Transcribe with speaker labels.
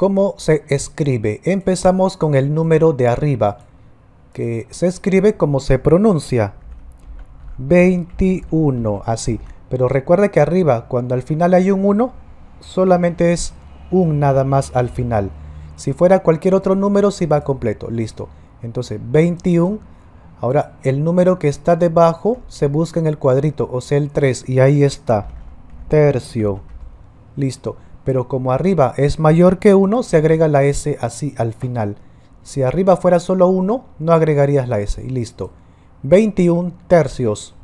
Speaker 1: cómo se escribe. Empezamos con el número de arriba, que se escribe como se pronuncia. 21, así. Pero recuerda que arriba, cuando al final hay un 1, solamente es un nada más al final. Si fuera cualquier otro número, si va completo. Listo. Entonces, 21. Ahora, el número que está debajo se busca en el cuadrito, o sea, el 3. Y ahí está. Tercio. Listo pero como arriba es mayor que 1, se agrega la S así al final. Si arriba fuera solo 1, no agregarías la S y listo. 21 tercios.